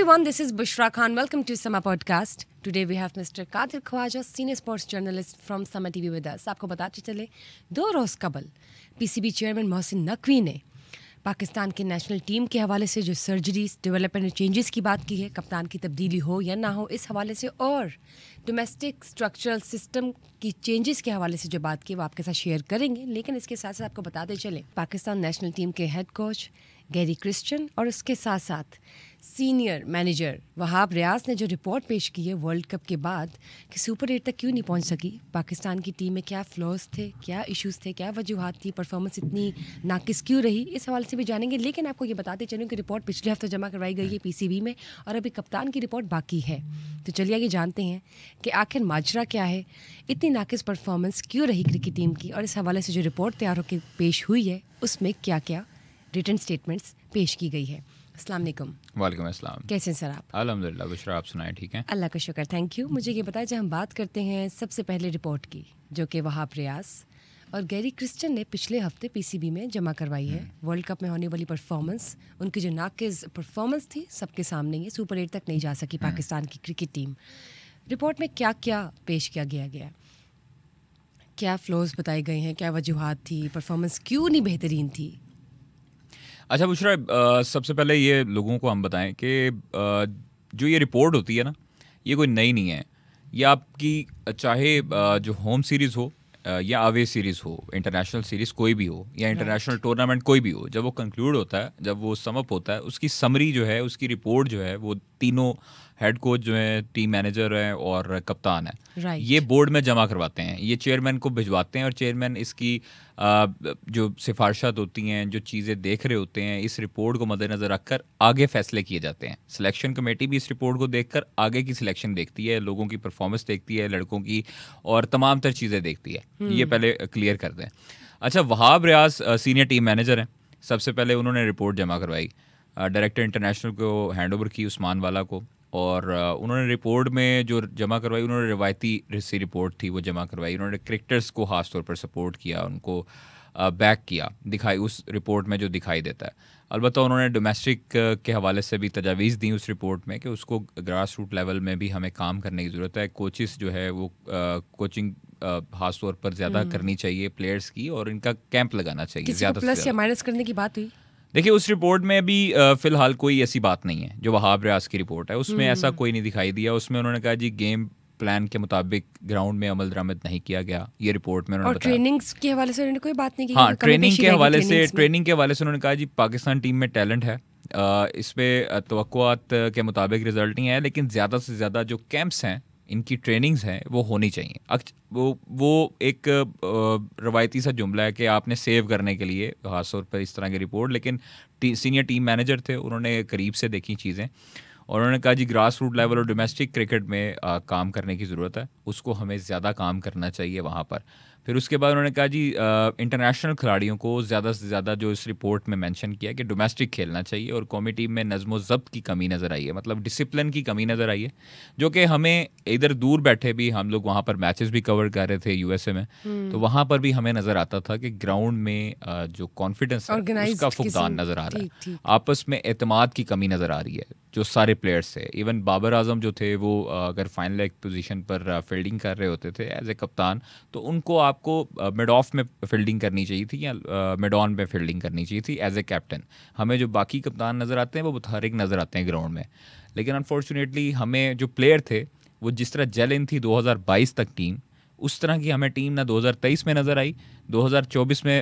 everyone, this is Bushra Khan. Welcome to Sama Podcast. Today we have mister Qadir Khawaja senior sports journalist from Samaa TV with us आपको बताते चले दो रोज़ कबल PCB chairman Mohsin Naqvi ने पाकिस्तान के national team के हवाले से जो सर्जरीज डेवलपमेंट और चेंजेस की बात की है कप्तान की तब्दीली हो या ना हो इस हवाले से और डोमेस्टिक स्ट्रक्चरल सिस्टम की चेंजेस के हवाले से जो बात की वो आपके साथ शेयर करेंगे लेकिन इसके साथ साथ आपको बताते चलें पाकिस्तान नेशनल टीम के हेड कोच गैरी क्रिश्चन और उसके साथ साथ सीनियर मैनेजर वहाब रियाज ने जो रिपोर्ट पेश की है वर्ल्ड कप के बाद कि सुपर एट तक क्यों नहीं पहुंच सकी पाकिस्तान की टीम में क्या फ्लॉज थे क्या इश्यूज थे क्या वजूहत थी परफॉर्मेंस इतनी नाकिस क्यों रही इस हवाले से भी जानेंगे लेकिन आपको ये बताते चलूँ कि रिपोर्ट पिछले हफ्ते जमा करवाई गई है पी में और अभी कप्तान की रिपोर्ट बाकी है तो चलिए ये जानते हैं कि आखिर माजरा क्या है इतनी नाकिस परफॉर्मेंस क्यों रही क्रिकेट टीम की और इस हवाले से जो रिपोर्ट तैयार होकर पेश हुई है उसमें क्या क्या रिटर्न स्टेटमेंट्स पेश की गई है असलकम वालेकुम अस्सलाम कैसे हैं सर आप अलहमदिल्ला बुशरा आप सुनाए ठीक है अल्लाह का शुक्र थैंक यू मुझे ये बताया जब हम बात करते हैं सबसे पहले रिपोर्ट की जो कि वहाँ प्रयास और गैरी क्रिस्टन ने पिछले हफ्ते पीसीबी में जमा करवाई है वर्ल्ड हम्म। कप में होने वाली परफॉर्मेंस उनकी जो नाकज परफॉर्मेंस थी सबके सामने ये सुपर एट तक नहीं जा सकी हम्म। पाकिस्तान की क्रिकेट टीम रिपोर्ट में क्या क्या पेश किया गया गया क्या फ्लोज बताए गए हैं क्या वजूहत थी परफॉर्मेंस क्यों नहीं बेहतरीन थी अच्छा बुशरा सबसे पहले ये लोगों को हम बताएं कि जो ये रिपोर्ट होती है ना ये कोई नई नहीं है ये आपकी चाहे जो होम सीरीज़ हो या अवे सीरीज़ हो इंटरनेशनल सीरीज़ कोई भी हो या इंटरनेशनल टूर्नामेंट कोई भी हो जब वो कंक्लूड होता है जब वो समअप होता है उसकी समरी जो है उसकी रिपोर्ट जो है वो तीनों हेड कोच जो है टीम मैनेजर हैं और कप्तान है right. ये बोर्ड में जमा करवाते हैं ये चेयरमैन को भिजवाते हैं और चेयरमैन इसकी जो सिफारशात होती हैं जो चीज़ें देख रहे होते हैं इस रिपोर्ट को मद्देनज़र रखकर आगे फैसले किए जाते हैं सिलेक्शन कमेटी भी इस रिपोर्ट को देखकर आगे की सिलेक्शन देखती है लोगों की परफॉर्मेंस देखती है लड़कों की और तमाम तर चीज़ें देखती है hmm. ये पहले क्लियर कर दें अच्छा Wahab Riaz senior team manager हैं सबसे पहले उन्होंने रिपोर्ट जमा करवाई डायरेक्टर इंटरनेशनल को हैंड ओवर की उस्मान वाला को और उन्होंने रिपोर्ट में जो जमा करवाई उन्होंने रिवायती सी रिपोर्ट थी वो जमा करवाई उन्होंने क्रिकेटर्स को खास तौर पर सपोर्ट किया उनको बैक किया दिखाई उस रिपोर्ट में जो दिखाई देता है अलबत्त उन्होंने डोमेस्टिक के हवाले से भी तजावीज़ दी उस रिपोर्ट में कि उसको ग्रास रूट लेवल में भी हमें काम करने की ज़रूरत है कोचिस जो है वो कोचिंग खास तौर पर ज़्यादा हम्म। करनी चाहिए प्लेयर्स की और इनका कैंप लगाना चाहिए ज़्यादा प्लस या माइनस करने की बात हुई देखिए उस रिपोर्ट में अभी फिलहाल कोई ऐसी बात नहीं है जो वहाब रियाज की रिपोर्ट है उसमें ऐसा हम्म। कोई नहीं दिखाई दिया उसमें उन्होंने कहा जी गेम प्लान के मुताबिक ग्राउंड में अमल दरामद नहीं किया गया ये रिपोर्ट में उन्होंने ट्रेनिंग के हवाले से उन्होंने कोई बात नहीं की हाँ ट्रेनिंग के हवाले से ट्रेनिंग के हवाले से उन्होंने कहा जी पाकिस्तान टीम में टैलेंट है इस पर तो के मुताबिक रिजल्ट नहीं आया लेकिन ज़्यादा से ज़्यादा जो कैंप्स हैं इनकी ट्रेनिंग्स हैं वो होनी चाहिए वो वो एक रवायती सा जुमला है कि आपने सेव करने के लिए खासतौर पर इस तरह की रिपोर्ट लेकिन टी, सीनियर टीम मैनेजर थे उन्होंने करीब से देखी चीज़ें और उन्होंने कहा जी ग्रास रूट लेवल और डोमेस्टिक क्रिकेट में आ, काम करने की ज़रूरत है उसको हमें ज़्यादा काम करना चाहिए वहाँ पर फिर उसके बाद उन्होंने कहा जी इंटरनेशनल खिलाड़ियों को ज़्यादा से ज़्यादा जो इस रिपोर्ट में मेंशन किया कि डोमेस्टिक खेलना चाहिए और कौमी टीम में नज़म ज़ब्त की कमी नज़र आई है मतलब डिसिप्लिन की कमी नज़र आई है जो कि हमें इधर दूर बैठे भी हम लोग वहाँ पर मैचेस भी कवर कर रहे थे यूएसए में हम्म। तो वहाँ पर भी हमें नज़र आता था कि ग्राउंड में जो कॉन्फिडेंस है उसका फुकदान नज़र आ रहा है आपस में अतमाद की कमी नज़र आ रही है जो सारे प्लेयर्स थे इवन बाबर आजम जो थे वो अगर फाइनल एक पोजीशन पर फील्डिंग कर रहे होते थे एज ए कप्तान तो उनको आपको मिड ऑफ में फील्डिंग करनी चाहिए थी या मिड ऑन में फील्डिंग करनी चाहिए थी एज ए कैप्टन हमें जो बाकी कप्तान नज़र आते हैं वो एक नज़र आते हैं ग्राउंड में लेकिन अनफॉर्चुनेटली हमें जो प्लेयर थे वो जिस तरह जेल इन थी 2022 तक टीम उस तरह की हमें टीम ना 2023 में नजर आई 2024 में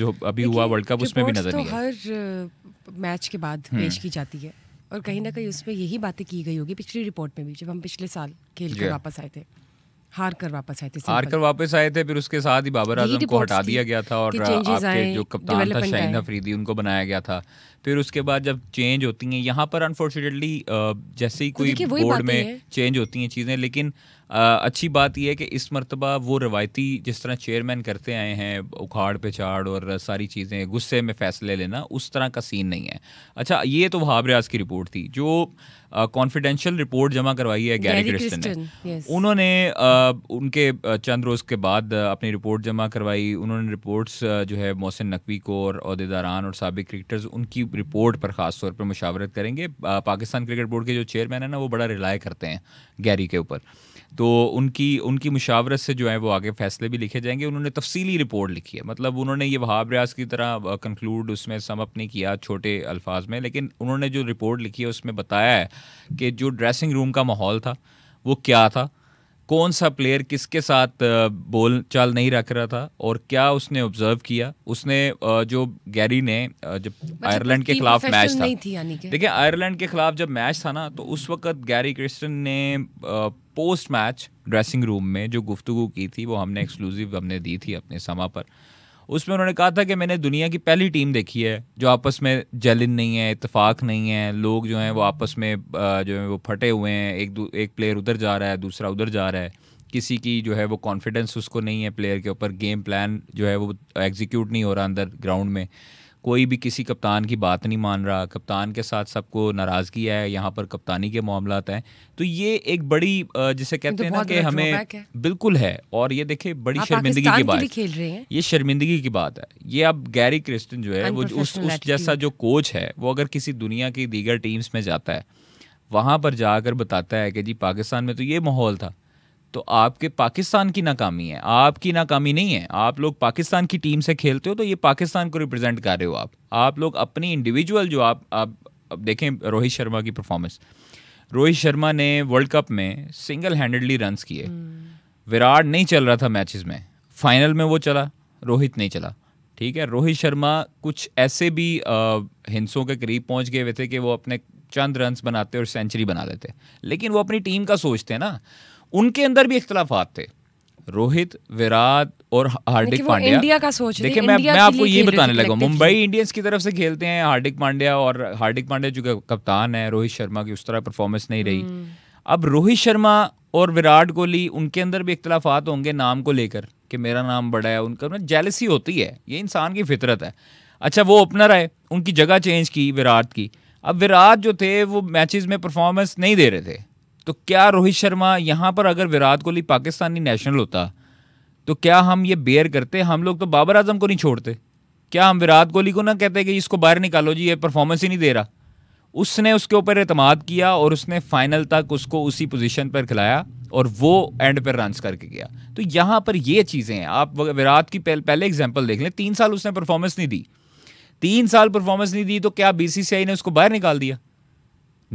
जो अभी हुआ वर्ल्ड कप उसमें भी नजर तो आई हर मैच के बाद हम्म। पेश की जाती है और कहीं ना कहीं उस पर यही बातें की गई होगी पिछली रिपोर्ट में भी जब हम पिछले साल खेल कर वापस आए थे हार कर वापस आए थे हार कर वापस आए थे फिर उसके साथ ही बाबर आजम को हटा दिया गया था और आपके जो कप्तान था शाहिन अफरीदी उनको बनाया गया था फिर उसके बाद जब चेंज होती हैं यहाँ पर अनफॉर्चुनेटली जैसे ही तो कोई बोर्ड में चेंज होती हैं चीज़ें लेकिन अच्छी बात यह है कि इस मरतबा वो रवायती जिस तरह चेयरमैन करते आए हैं उखाड़ पिछाड़ और सारी चीज़ें गुस्से में फैसले लेना उस तरह का सीन नहीं है अच्छा ये तो वहाब रियाज की रिपोर्ट थी जो कॉन्फिडेंशियल रिपोर्ट जमा करवाई है गैरी क्रिस्टन ने उन्होंने उनके चंद रोज़ के बाद अपनी रिपोर्ट जमा करवाई उन्होंने रिपोर्ट्स जो है मोहसिन नकवी को और अहदेदारान और सबक क्रिकेटर्स उनकी रिपोर्ट पर ख़ास तौर पर मुशावरत करेंगे पाकिस्तान क्रिकेट बोर्ड के जो चेयरमैन है ना वो बड़ा रिलाय करते हैं गैरी के ऊपर तो उनकी उनकी मुशावरत से जो है वो आगे फैसले भी लिखे जाएंगे उन्होंने तफसीली रिपोर्ट लिखी है मतलब उन्होंने ये वहाब रियाज की तरह कंक्लूड उसमें समअप नहीं किया छोटे अल्फाज में लेकिन उन्होंने जो रिपोर्ट लिखी है उसमें बताया है कि जो ड्रेसिंग रूम का माहौल था वो क्या था कौन सा प्लेयर किसके साथ बोल चाल नहीं रख रहा था और क्या उसने ऑब्जर्व किया उसने जो गैरी ने जब आयरलैंड मतलब के खिलाफ मैच था देखिए आयरलैंड के खिलाफ जब मैच था ना तो उस वक्त गैरी क्रिस्टन ने पोस्ट मैच ड्रेसिंग रूम में जो गुफ्तु की थी वो हमने एक्सक्लूसिव हमने दी थी अपने समा पर उसमें उन्होंने कहा था कि मैंने दुनिया की पहली टीम देखी है जो आपस में जलिन नहीं है इतफाक नहीं है लोग जो हैं वो आपस में जो है वो फटे हुए हैं एक एक प्लेयर उधर जा रहा है दूसरा उधर जा रहा है किसी की जो है वो कॉन्फिडेंस उसको नहीं है प्लेयर के ऊपर गेम प्लान जो है वो एग्जीक्यूट नहीं हो रहा अंदर ग्राउंड में कोई भी किसी कप्तान की बात नहीं मान रहा कप्तान के साथ सबको नाराज़गी है यहाँ पर कप्तानी के मामला हैं तो ये एक बड़ी जिसे तो कहते हैं ना कि हमें बिल्कुल है और ये देखे बड़ी शर्मिंदगी की बात खेल रहे हैं ये शर्मिंदगी की बात है ये अब गैरी क्रिस्टन जो है वो उस उस जैसा जो कोच है वो अगर किसी दुनिया की दीगर टीम्स में जाता है वहाँ पर जाकर बताता है कि जी पाकिस्तान में तो ये माहौल था तो आपके पाकिस्तान की नाकामी है आपकी नाकामी नहीं है आप लोग पाकिस्तान की टीम से खेलते हो तो ये पाकिस्तान को रिप्रेजेंट कर रहे हो आप आप लोग अपनी इंडिविजुअल जो आप आप अब देखें रोहित शर्मा की परफॉर्मेंस रोहित शर्मा ने वर्ल्ड कप में सिंगल हैंडेडली रन्स किए हम्म। विराट नहीं चल रहा था मैचेस में फाइनल में वो चला रोहित नहीं चला ठीक है रोहित शर्मा कुछ ऐसे भी हिंसों के करीब पहुंच गए हुए थे कि वो अपने चंद रन्स बनाते और सेंचुरी बना लेते लेकिन वो अपनी टीम का सोचते हैं ना उनके अंदर भी इख्तलाफात थे रोहित विराट और हार्दिक पांड्या इंडिया का सोच देखिए मैं मैं आपको ये बताने लगा मुंबई इंडियंस की तरफ से खेलते हैं हार्दिक पांड्या और हार्दिक पांड्या जो कप्तान है रोहित शर्मा की उस तरह परफॉर्मेंस नहीं रही हम्म। अब रोहित शर्मा और विराट कोहली उनके अंदर भी इख्तलाफात होंगे नाम को लेकर कि मेरा नाम बड़ा है उनका ना मतलब जेलसी होती है ये इंसान की फितरत है अच्छा वो ओपनर है उनकी जगह चेंज की विराट की अब विराट जो थे वो मैचेस में परफॉर्मेंस नहीं दे रहे थे तो क्या रोहित शर्मा यहाँ पर अगर विराट कोहली पाकिस्तानी नेशनल होता तो क्या हम ये बेयर करते हम लोग तो बाबर आजम को नहीं छोड़ते क्या हम विराट कोहली को ना कहते कि इसको बाहर निकालो जी ये परफॉर्मेंस ही नहीं दे रहा उसने उसके ऊपर अतमाद किया और उसने फाइनल तक उसको उसी पोजीशन पर खिलाया और वो एंड पर रन करके गया तो यहाँ पर ये चीज़ें हैं आप विराट की पहले पहले एग्जाम्पल देख लें तीन साल उसने परफॉर्मेंस नहीं दी तीन साल परफॉर्मेंस नहीं दी तो क्या बीसीसीआई ने उसको बाहर निकाल दिया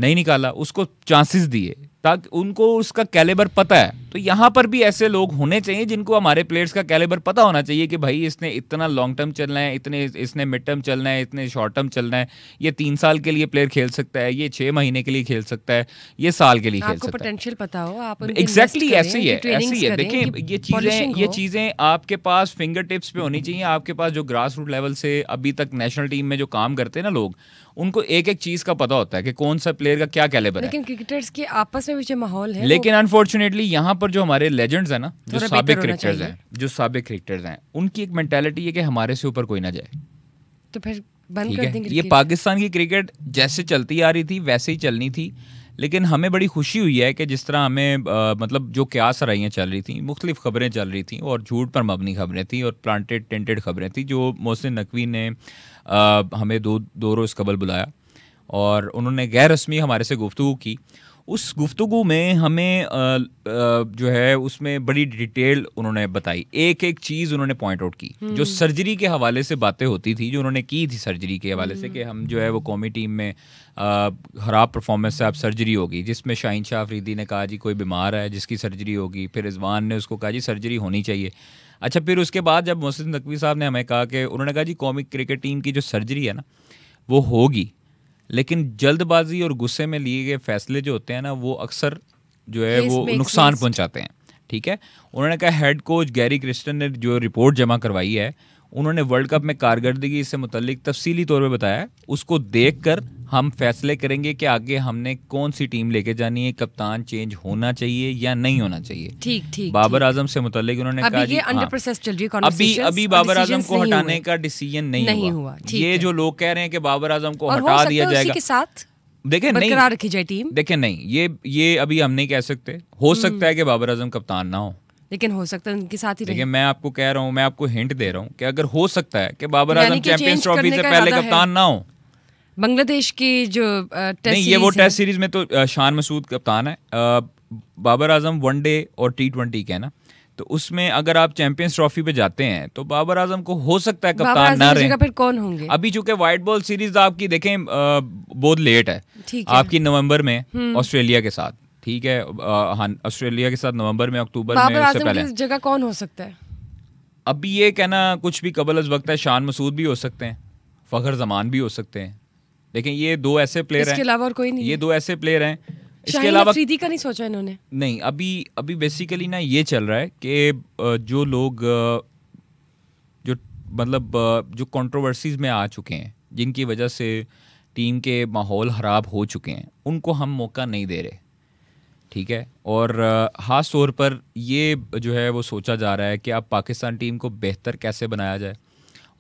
नहीं निकाला उसको चांसेस दिए ताकि उनको उसका कैलेबर पता है तो यहाँ पर भी ऐसे लोग होने चाहिए जिनको हमारे प्लेयर्स का कैलेबर पता होना चाहिए कि भाई इसने इतना लॉन्ग टर्म चलना है इतने इसने मिड टर्म चलना है इतने शॉर्ट टर्म चलना है ये तीन साल के लिए प्लेयर खेल सकता है ये छः महीने के लिए खेल सकता है ये साल के लिए खेल सकता पोटेंशियल पता हो आप एग्जैक्टली ऐसे ही है ऐसे ही है देखिए ये चीज़ें ये चीज़ें आपके पास फिंगर टिप्स पे होनी चाहिए आपके पास जो ग्रास रूट लेवल से अभी तक नेशनल टीम में जो काम करते हैं ना लोग उनको एक एक चीज का पता होता है कि कौन सा प्लेयर का क्या कैलेबर लेकिन क्रिकेटर्स के आपस में भी जो माहौल है लेकिन अनफॉर्चुनेटली यहाँ पर जो हमारे लेजेंड्स है ना जो सबक क्रिकेटर्स हैं जो सबक क्रिकेटर्स हैं उनकी एक मेंटेलिटी है कि हमारे से ऊपर कोई ना जाए तो फिर बंद कर देंगे ये पाकिस्तान की क्रिकेट जैसे चलती आ रही थी वैसे ही चलनी थी लेकिन हमें बड़ी खुशी हुई है कि जिस तरह हमें आ, मतलब जो क्या सराइयाँ चल रही थी मुख्तलिफ खबरें चल रही थी और झूठ पर मबनी खबरें थी और प्लांटेड टेंटेड खबरें थी जो मोहसिन नकवी ने आ, हमें दो दो रोज़ कबल बुलाया और उन्होंने गैर रस्मी हमारे से गुफ्तु की उस गुफ्तु में हमें आ, जो है उसमें बड़ी डिटेल उन्होंने बताई एक एक चीज़ उन्होंने पॉइंट आउट की हम्म। जो सर्जरी के हवाले से बातें होती थी जो उन्होंने की थी सर्जरी के हवाले से हम्म। कि हम जो है वो कौमी टीम में खराब परफॉर्मेंस से आप सर्जरी होगी जिसमें शाहिन शाह अफरीदी ने कहा जी कोई बीमार है जिसकी सर्जरी होगी फिर रिजवान ने उसको कहा जी सर्जरी होनी चाहिए अच्छा फिर उसके बाद जब मोहसिन नकवी साहब ने हमें कहा कि उन्होंने कहा जी कौमी क्रिकेट टीम की जो सर्जरी है ना वो होगी लेकिन जल्दबाजी और गुस्से में लिए गए फैसले जो होते हैं ना वो अक्सर जो है वो नुकसान पहुंचाते हैं ठीक है उन्होंने कहा हेड कोच गैरी क्रिस्टन ने जो रिपोर्ट जमा करवाई है उन्होंने वर्ल्ड कप में कारकर्दगी से मुतलिक तफसीली तौर पर बताया उसको देख कर हम फैसले करेंगे कि आगे हमने कौन सी टीम लेके जानी है कप्तान चेंज होना चाहिए या नहीं होना चाहिए ठीक ठीक बाबर आजम से मुतलिक उन्होंने कहा ये अंडर हाँ। चल रही है अभी अभी बाबर आजम को हटाने का डिसीजन नहीं, नहीं हुआ, हुआ। ये जो लोग कह रहे हैं कि बाबर आजम को हटा दिया जाएगा साथ देखे नहीं रखी जाए टीम देखे नहीं ये ये अभी हम नहीं कह सकते हो हम्म। सकता है कि बाबर आजम कप्तान ना हो लेकिन हो सकता है उनके साथ ही देखिए मैं आपको कह रहा हूँ मैं आपको हिंट दे रहा हूँ कि अगर हो सकता है कि बाबर आजम चैंपियंस ट्रॉफी से पहले कप्तान ना हो बांग्लादेश की जो टेस्ट नहीं ये वो टेस्ट सीरीज में तो शान मसूद कप्तान है बाबर आजम वनडे और टी ट्वेंटी के ना तो उसमें अगर आप चैंपियंस ट्रॉफी पे जाते हैं तो बाबर आजम को हो सकता है कप्तान ना रहे फिर कौन होंगे अभी चूंकि व्हाइट बॉल सीरीज आपकी देखें बहुत लेट है, है आपकी नवंबर में ऑस्ट्रेलिया हम्म। के साथ ठीक है ऑस्ट्रेलिया के साथ नवंबर में अक्टूबर में उससे पहले जगह कौन हो सकता है अभी ये कहना कुछ भी कबल अज वक्त है शान मसूद भी हो सकते हैं फ़खर जमान भी हो सकते हैं लेकिन ये दो ऐसे प्लेयर हैं इसके अलावा और कोई नहीं ये दो ऐसे प्लेयर हैं इसके अलावा सीधी का नहीं सोचा इन्होंने नहीं अभी अभी बेसिकली ना ये चल रहा है कि जो लोग जो मतलब जो कंट्रोवर्सीज में आ चुके हैं जिनकी वजह से टीम के माहौल ख़राब हो चुके हैं उनको हम मौका नहीं दे रहे ठीक है और ख़ास तौर पर ये जो है वो सोचा जा रहा है कि अब पाकिस्तान टीम को बेहतर कैसे बनाया जाए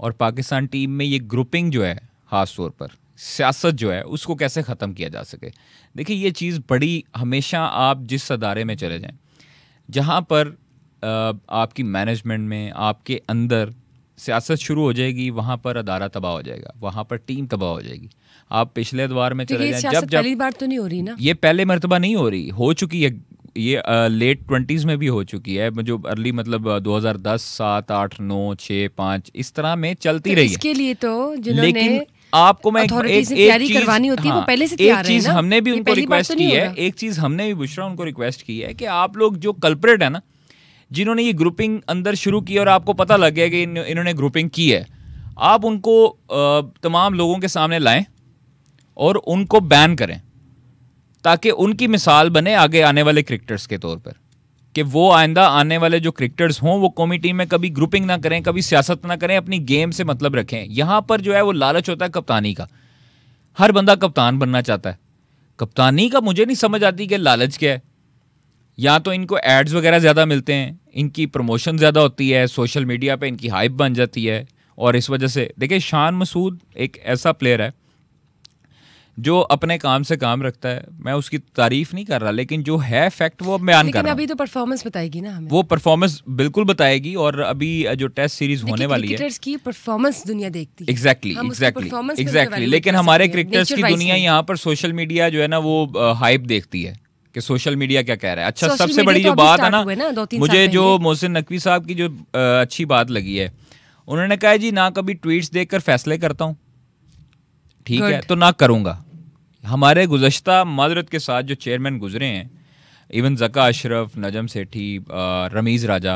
और पाकिस्तान टीम में ये ग्रुपिंग जो है ख़ास तौर पर सियासत जो है उसको कैसे ख़त्म किया जा सके देखिए ये चीज़ बड़ी हमेशा आप जिस अदारे में चले जाएं जहाँ पर आपकी मैनेजमेंट में आपके अंदर सियासत शुरू हो जाएगी वहाँ पर अदारा तबाह हो जाएगा वहाँ पर टीम तबाह हो जाएगी आप पिछले द्वार में तो चले जाए जब जब पहली बार तो नहीं हो रही ना ये पहले मरतबा नहीं हो रही हो चुकी है ये लेट ट्वेंटीज़ में भी हो चुकी है जो अर्ली मतलब 2010 सात आठ नौ छः पाँच इस तरह में चलती तो रही इसके है। लिए तो लेकिन आपको मैं एक, से एक चीज करवानी होती हाँ, है वो हाँ, पहले से एक चीज हमने भी उनको रिक्वेस्ट तो की है एक चीज हमने भी बुशरा उनको रिक्वेस्ट की है कि आप लोग जो कल्परेट है ना जिन्होंने ये ग्रुपिंग अंदर शुरू की और आपको पता लग गया कि इन्होंने ग्रुपिंग की है आप उनको तमाम लोगों के सामने लाएं और उनको बैन करें ताकि उनकी मिसाल बने आगे आने वाले क्रिकेटर्स के तौर पर कि वो आइंदा आने वाले जो क्रिकेटर्स हों वो कौमी टीम में कभी ग्रुपिंग ना करें कभी सियासत ना करें अपनी गेम से मतलब रखें यहाँ पर जो है वो लालच होता है कप्तानी का हर बंदा कप्तान बनना चाहता है कप्तानी का मुझे नहीं समझ आती कि लालच क्या है या तो इनको एड्स वगैरह ज़्यादा मिलते हैं इनकी प्रमोशन ज़्यादा होती है सोशल मीडिया पे इनकी हाइप बन जाती है और इस वजह से देखिए शान मसूद एक ऐसा प्लेयर है जो अपने काम से काम रखता है मैं उसकी तारीफ नहीं कर रहा लेकिन जो है फैक्ट वो बयान कर रहा अभी तो परफॉर्मेंस बताएगी ना हमें वो परफॉर्मेंस बिल्कुल बताएगी और अभी जो टेस्ट सीरीज होने वाली है की परफॉर्मेंस दुनिया देखती है एग्जैक्टली एग्जैक्टली एग्जैक्टली लेकिन हमारे क्रिकेटर्स की दुनिया यहाँ पर सोशल मीडिया जो है ना वो हाइप देखती है कि सोशल मीडिया क्या कह रहा है अच्छा सबसे बड़ी तो जो बात है ना मुझे जो मोहसिन नकवी साहब की जो अच्छी बात लगी है उन्होंने कहा जी ना कभी ट्वीट्स देखकर फैसले करता हूँ ठीक है तो ना करूँगा हमारे गुजशत मदरत के साथ जो चेयरमैन गुजरे हैं इवन जका अशरफ नजम सेठी रमीज़ राजा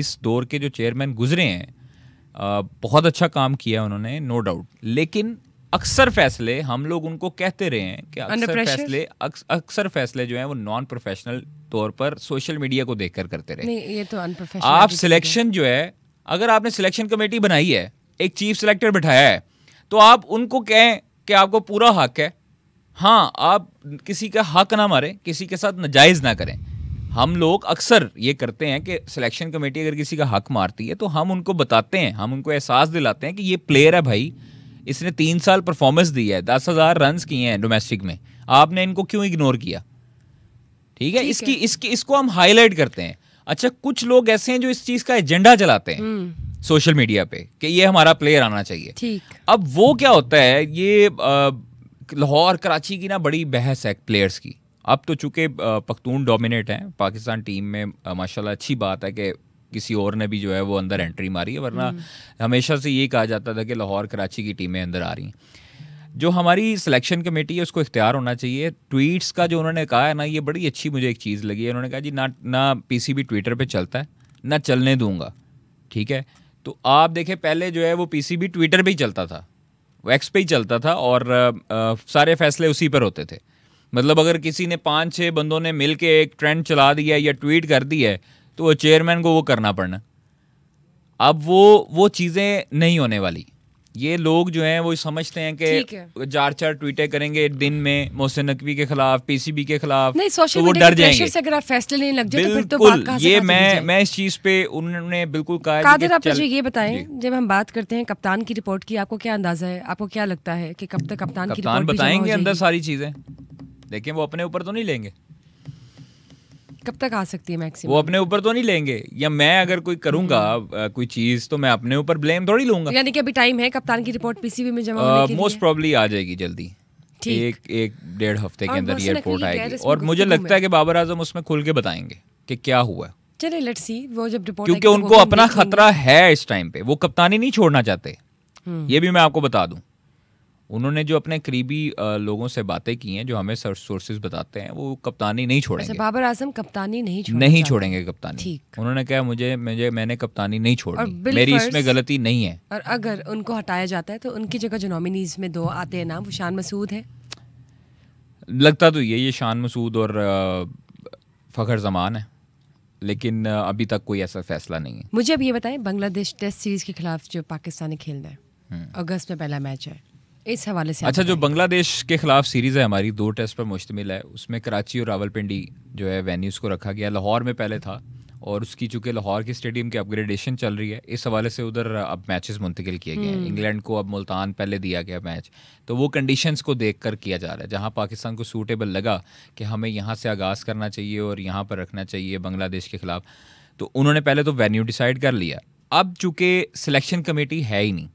इस दौर के जो चेयरमैन गुजरे हैं बहुत अच्छा काम किया उन्होंने नो डाउट लेकिन अक्सर फैसले हम लोग उनको कहते रहे हैं कि अक्सर फैसले अक्सर फैसले जो है वो नॉन प्रोफेशनल तौर पर सोशल मीडिया को देखकर करते रहे नहीं ये तो अनप्रोफेशनल आप सिलेक्शन जो है अगर आपने सिलेक्शन कमेटी बनाई है एक चीफ सिलेक्टर बिठाया है तो आप उनको कहें कि आपको पूरा हक है हाँ आप किसी का हक ना मारें किसी के साथ नाजायज़ ना करें हम लोग अक्सर ये करते हैं कि सिलेक्शन कमेटी अगर किसी का हक मारती है तो हम उनको बताते हैं हम उनको एहसास दिलाते हैं कि ये प्लेयर है भाई इसने तीन साल परफॉर्मेंस दी है दस हज़ार रन किए हैं डोमेस्टिक में आपने इनको क्यों इग्नोर किया ठीक है इसकी इसकी इसको हम हाईलाइट करते हैं अच्छा कुछ लोग ऐसे हैं जो इस चीज़ का एजेंडा चलाते हैं सोशल हम्म। मीडिया पे कि ये हमारा प्लेयर आना चाहिए ठीक अब वो क्या होता है ये लाहौर कराची की ना बड़ी बहस है प्लेयर्स की अब तो चूंकि पख्तून डोमिनेट हैं पाकिस्तान टीम में माशाल्लाह अच्छी बात है कि किसी और ने भी जो है वो अंदर एंट्री मारी है वरना हम्म। हमेशा से ये कहा जाता था कि लाहौर कराची की टीमें अंदर आ रही हैं जो हमारी सिलेक्शन कमेटी है उसको इख्तियार होना चाहिए ट्वीट्स का जो उन्होंने कहा है ना ये बड़ी अच्छी मुझे एक चीज़ लगी है उन्होंने कहा जी ना ना पीसीबी ट्विटर पे चलता है ना चलने दूंगा ठीक है तो आप देखें पहले जो है वो पीसीबी ट्विटर पर ही चलता था वो एक्स पे ही चलता था और आ, सारे फैसले उसी पर होते थे मतलब अगर किसी ने पाँच छः बंदों ने मिल के एक ट्रेंड चला दिया या ट्वीट कर दी है तो वो चेयरमैन को वो करना पड़ना अब वो वो चीज़ें नहीं होने वाली ये लोग जो हैं वो समझते हैं कि है। चार चार ट्वीटें करेंगे दिन में मोहसिन नकवी के खिलाफ पीसीबी के खिलाफ नहीं सोशल तो वो डर जाएंगे से अगर आप फैसले नहीं लग जाए तो फिर तो बात कहां ये मैं मैं इस चीज पे उन्होंने बिल्कुल कहा कादिर आप मुझे ये बताएं जब हम बात करते हैं कप्तान की रिपोर्ट की आपको क्या अंदाजा है आपको क्या लगता है कि कब तक कप्तान की रिपोर्ट बताएंगे अंदर सारी चीजें लेकिन वो अपने ऊपर तो नहीं लेंगे कब तक आ सकती है मैक्सिमम वो अपने ऊपर तो नहीं लेंगे या मैं अगर कोई हम्म। करूंगा कोई चीज तो मैं अपने ऊपर ब्लेम थोड़ी लूंगा यानी कि अभी टाइम है कप्तान की रिपोर्ट पीसीबी में जमा मोस्ट प्रॉब्ली आ जाएगी जल्दी एक एक डेढ़ हफ्ते के अंदर ये रिपोर्ट आएगी और मुझे लगता है कि बाबर आजम उसमें खुल के बताएंगे कि क्या हुआ चले लेट्स सी वो जब रिपोर्ट क्योंकि तो उनको अपना खतरा है इस टाइम पे वो कप्तानी नहीं छोड़ना चाहते हम्म। ये भी मैं आपको बता दूं उन्होंने जो अपने करीबी लोगों से बातें की हैं जो हमें सोर्सेज बताते हैं वो कप्तानी नहीं छोड़ेंगे अच्छा, बाबर आजम कप्तानी नहीं छोड़ेंगे नहीं छोड़ेंगे कप्तानी उन्होंने कहा मुझे मुझे मैंने कप्तानी नहीं छोड़ी मेरी इसमें गलती नहीं है और अगर उनको हटाया जाता है तो उनकी जगह जो नॉमिनीज में दो आते हैं नाम वो शान मसूद है लगता तो ये ये शान मसूद और फ़खर जमान है लेकिन अभी तक कोई ऐसा फैसला नहीं है मुझे अब ये बताएं बांग्लादेश टेस्ट सीरीज के खिलाफ जो पाकिस्तान ने खेलना है हम्म। अगस्त में पहला मैच है इस हवाले से अच्छा जो बांग्लादेश के खिलाफ सीरीज है हमारी दो टेस्ट पर मुश्तमिल है उसमें कराची और रावलपिंडी जो है वेन्यूज़ को रखा गया लाहौर में पहले था और उसकी चूँकि लाहौर के स्टेडियम की अपग्रेडेशन चल रही है इस हवाले से उधर अब मैचेस मुंतकिल किए गए हैं हम्म। इंग्लैंड को अब मुल्तान पहले दिया गया मैच तो वो कंडीशंस को देख कर किया जा रहा है जहाँ पाकिस्तान को सूटेबल लगा कि हमें यहाँ से आगाज़ करना चाहिए और यहाँ पर रखना चाहिए बांग्लादेश के ख़िलाफ़ तो उन्होंने पहले तो वेन्यू डिसाइड कर लिया अब चूँकि सिलेक्शन कमेटी है ही नहीं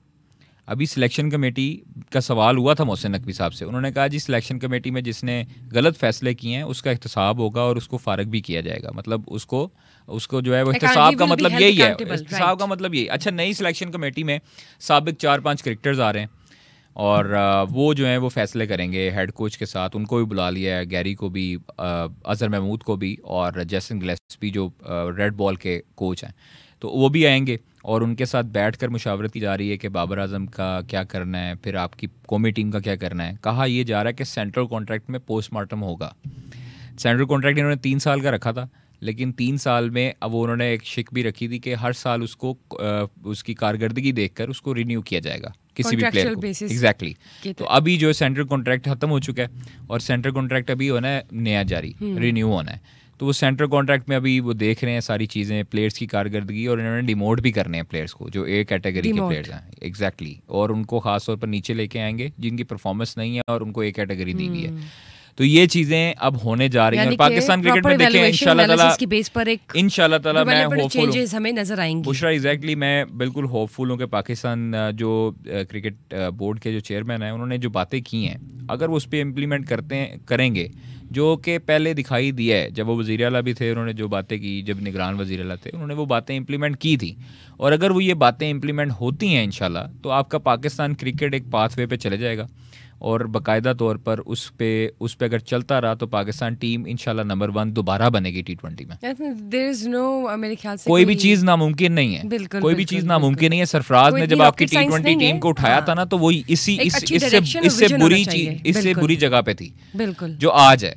अभी सिलेक्शन कमेटी का सवाल हुआ था मोहसिन नकवी साहब से उन्होंने कहा जी सिलेक्शन कमेटी में जिसने गलत फैसले किए हैं उसका एहतसाब होगा और उसको फारग भी किया जाएगा मतलब उसको उसको जो है वो एहतसाब का मतलब यही है एहतसाब का मतलब यही अच्छा नई सिलेक्शन कमेटी में सबक चार पाँच क्रिकेटर्स आ रहे हैं और वो जो है वो फैसले करेंगे हेड कोच के साथ उनको भी बुला लिया है गैरी को भी अजहर महमूद को भी और जैसन भी जो रेड बॉल के कोच हैं तो वो भी आएंगे और उनके साथ बैठ कर मुशावरती जा रही है कि बाबर आजम का क्या करना है फिर आपकी कौमी टीम का क्या करना है कहा यह जा रहा है कि सेंट्रल कॉन्ट्रैक्ट में पोस्टमार्टम होगा सेंट्रल कॉन्ट्रैक्ट इन्होंने तीन साल का रखा था लेकिन तीन साल में अब उन्होंने एक शिक भी रखी थी कि हर साल उसको उसकी कारकर्दगी देखकर उसको रिन्यू किया जाएगा किसी भी प्लेयर को एग्जैक्टली exactly. तो अभी जो सेंट्रल कॉन्ट्रैक्ट खत्म हो चुका है और सेंट्रल कॉन्ट्रैक्ट अभी होना है नया जारी रिन्यू हम्म। होना है तो वो सेंट्रल कॉन्ट्रैक्ट में अभी वो देख रहे हैं सारी चीज़ें प्लेयर्स की कारकर्दगी और इन्होंने डिमोट भी करने हैं प्लेयर्स को जो ए कैटेगरी के प्लेयर्स हैं एग्जैक्टली exactly. और उनको खास तौर पर नीचे लेके आएंगे जिनकी परफॉर्मेंस नहीं है और उनको ए कैटेगरी दी हुई है hmm. तो ये चीजें अब होने जा रही हैं पाकिस्तान क्रिकेट में देखें इंशाल्लाह ताला मैं होपफुल हमें नजर आएंगे बुशरा एग्जैक्टली मैं बिल्कुल होपफुल हूँ कि पाकिस्तान जो क्रिकेट बोर्ड के जो चेयरमैन हैं उन्होंने जो बातें की हैं अगर वो उस पर इम्प्लीमेंट करते हैं करेंगे जो कि पहले दिखाई दिया है जब वो वज़ी अला भी थे उन्होंने जो बातें की जब निगरान वज़ी अला थे उन्होंने वो बातें इंप्लीमेंट की थी और अगर वो ये बातें इंप्लीमेंट होती हैं इन तो आपका पाकिस्तान क्रिकेट एक पाथवे पर चले जाएगा और बाकायदा तौर पर उस पर उस पर अगर चलता रहा तो पाकिस्तान टीम इंशाल्लाह नंबर वन दोबारा बनेगी टी ट्वेंटी में no, uh, मेरे ख्याल से कोई भी चीज़ नामुमकिन नहीं है बिल्कुल कोई भी चीज़ नामुमकिन नहीं है सरफराज ने जब आपकी टी ट्वेंटी टीम को उठाया था ना तो वो इसी इससे इससे बुरी इससे बुरी जगह पे थी बिल्कुल जो आज है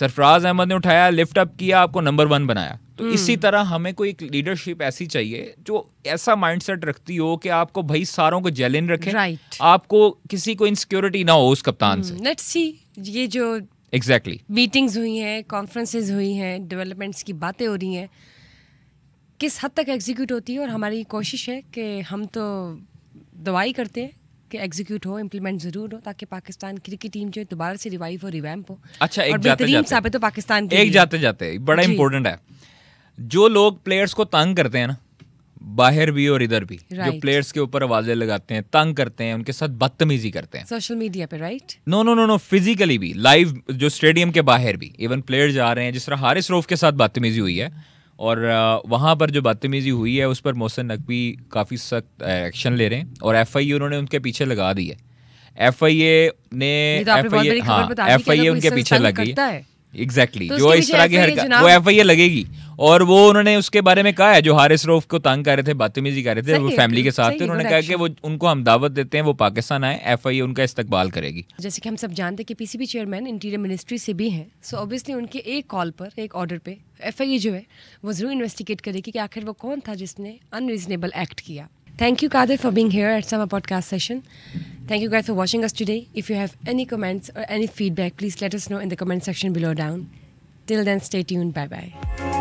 सरफराज अहमद ने उठाया लिफ्ट अप किया आपको नंबर वन बनाया तो इसी हम्म। तरह हमें कोई एक लीडरशिप ऐसी चाहिए जो ऐसा माइंडसेट रखती हो कि आपको भाई सारों को जेलिन रखे right. आपको किसी को इनसिक्योरिटी ना हो उस कप्तान से लेट्स हम्म, सी ये जो एग्जैक्टली exactly. मीटिंग्स हुई हैं कॉन्फ्रेंसेस हुई हैं डेवलपमेंट्स की बातें हो रही हैं किस हद तक एग्जीक्यूट होती है और हमारी कोशिश है कि हम तो दवाई करते हैं कि एग्जीक्यूट हो इम्प्लीमेंट जरूर हो ताकि पाकिस्तान क्रिकेट टीम जो है दोबारा से रिवाइव हो रिवैम्प हो अच्छा एक और जाते जाते तो पाकिस्तान एक जाते जाते बड़ा इंपॉर्टेंट है जो लोग प्लेयर्स को तंग करते हैं ना बाहर भी और इधर भी right. जो प्लेयर्स के ऊपर आवाजें लगाते हैं तंग करते हैं उनके साथ बदतमीजी करते हैं सोशल मीडिया पे right no no no no physically भी लाइव जो स्टेडियम के बाहर भी इवन प्लेयर जा रहे हैं जिस तरह हारिस रोफ के साथ बदतमीजी हुई है और वहाँ पर जो बदतमीजी हुई है उस पर मोहसिन नकवी काफ़ी सख्त एक्शन ले रहे हैं और एफ आई उन्होंने उनके पीछे लगा दी है एफ आई ए ने एफ तो आई हाँ एफ आई ए उनके पीछे लग गई है एग्जैक्टली तो जो इस तरह की हरकत वो एफ आई ए लगेगी और वो उन्होंने उसके बारे में कहा है जो हारिस रोफ को तंग कर रहे थे बातमीजी कर रहे थे वो फैमिली के साथ थे उन्होंने कहा कि वो उनको हम दावत देते हैं वो पाकिस्तान आए एफ आई उनका इस्तकबाल करेगी जैसे कि हम सब जानते हैं कि पीसीबी चेयरमैन इंटीरियर मिनिस्ट्री से भी हैं सो ऑब्वियसली उनके एक कॉल पर एक ऑर्डर पे एफ जो है वो जरूर इन्वेस्टिगेट करेगी कि आखिर वो कौन था जिसने अनरीजनेबल एक्ट किया thank you Qadir for being here at Summer podcast session thank you guys for watching us today if you have any comments और any feedback please let us know in the comment section below down. Till then, stay tuned. Bye bye.